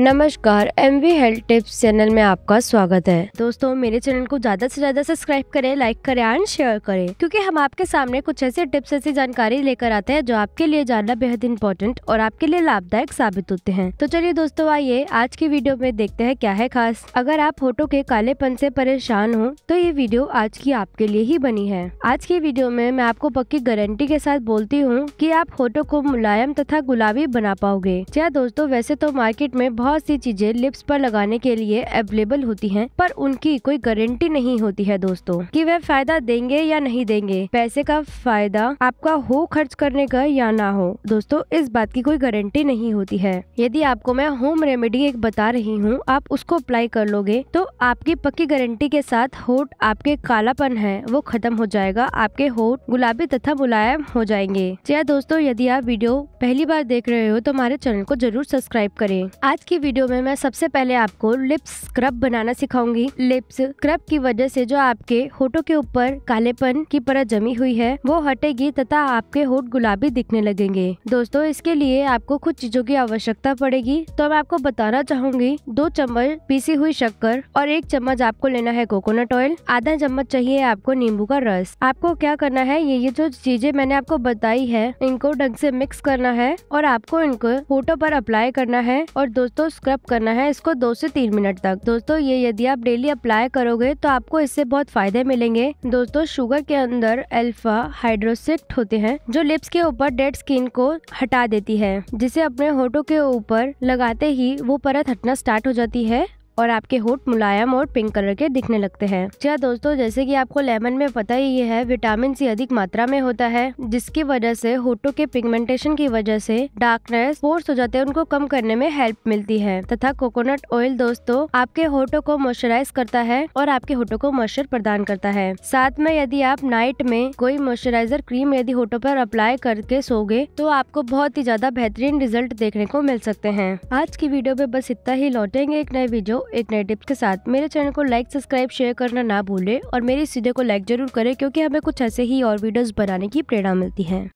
नमस्कार M V health tips channel में आपका स्वागत है दोस्तों मेरे चैनल को ज्यादा से ज्यादा सब्सक्राइब करें लाइक करें एंड शेयर करें क्योंकि हम आपके सामने कुछ ऐसे टिप्स ऐसी जानकारी लेकर आते हैं जो आपके लिए जानना बेहद इंपॉर्टेंट और आपके लिए लाभदायक साबित होते हैं तो चलिए दोस्तों आइए आज की वीडियो में देखते हैं क्या है खास अगर आप फोटो के कालेपन से परेशान हो तो ये वीडियो आज की आपके लिए ही बनी है आज की वीडियो में मैं आपको पक्की गारंटी के साथ बोलती हूँ की आप फोटो को मुलायम तथा गुलाबी बना पाओगे क्या हाँ दोस्तों वैसे तो मार्केट में बहुत बहुत सी चीजें लिप्स पर लगाने के लिए अवेलेबल होती हैं पर उनकी कोई गारंटी नहीं होती है दोस्तों कि वह फायदा देंगे या नहीं देंगे पैसे का फायदा आपका हो खर्च करने का या ना हो दोस्तों इस बात की कोई गारंटी नहीं होती है यदि आपको मैं होम रेमेडी एक बता रही हूँ आप उसको अप्लाई कर लोगे तो आपकी पक्की गारंटी के साथ होट आपके कालापन है वो खत्म हो जाएगा आपके होट गुलाबी तथा मुलायम हो जाएंगे क्या हाँ, दोस्तों यदि आप वीडियो पहली बार देख रहे हो तो हमारे चैनल को जरूर सब्सक्राइब करें आज की की वीडियो में मैं सबसे पहले आपको लिप्स स्क्रब बनाना सिखाऊंगी लिप्स स्क्रब की वजह से जो आपके होठों के ऊपर कालेपन की परत जमी हुई है वो हटेगी तथा आपके होठ गुलाबी दिखने लगेंगे दोस्तों इसके लिए आपको कुछ चीजों की आवश्यकता पड़ेगी तो मैं आपको बताना चाहूंगी दो चम्मच पीसी हुई शक्कर और एक चम्मच आपको लेना है कोकोनट ऑयल आधा चम्मच चाहिए आपको नींबू का रस आपको क्या करना है ये ये जो चीजें मैंने आपको बताई है इनको ढंग से मिक्स करना है और आपको इनको फोटो पर अप्लाई करना है और दोस्तों स्क्रब करना है इसको दो से तीन मिनट तक दोस्तों ये यदि आप डेली अप्लाई करोगे तो आपको इससे बहुत फायदे मिलेंगे दोस्तों शुगर के अंदर एल्फा हाइड्रोसिक्ट होते हैं जो लिप्स के ऊपर डेड स्किन को हटा देती है जिसे अपने होठों के ऊपर लगाते ही वो परत हटना स्टार्ट हो जाती है और आपके होठ मुलायम और पिंक कलर के दिखने लगते हैं क्या अच्छा दोस्तों जैसे कि आपको लेमन में पता ही है विटामिन सी अधिक मात्रा में होता है जिसकी वजह से होठों के पिगमेंटेशन की वजह से डार्कनेस फोर्स हो जाते हैं उनको कम करने में हेल्प मिलती है तथा कोकोनट ऑयल दोस्तों आपके होठों को मॉइस्चराइज करता है और आपके होठों को मॉइस्चर प्रदान करता है साथ में यदि आप नाइट में कोई मॉइस्चराइजर क्रीम यदि होठों पर अप्लाई करके सोगे तो आपको बहुत ही ज्यादा बेहतरीन रिजल्ट देखने को मिल सकते हैं आज की वीडियो में बस इतना ही लौटेंगे एक नए वीडियो एक नए टिप्स के साथ मेरे चैनल को लाइक सब्सक्राइब शेयर करना ना भूलें और मेरे इस वीडियो को लाइक जरूर करें क्योंकि हमें कुछ ऐसे ही और वीडियोस बनाने की प्रेरणा मिलती है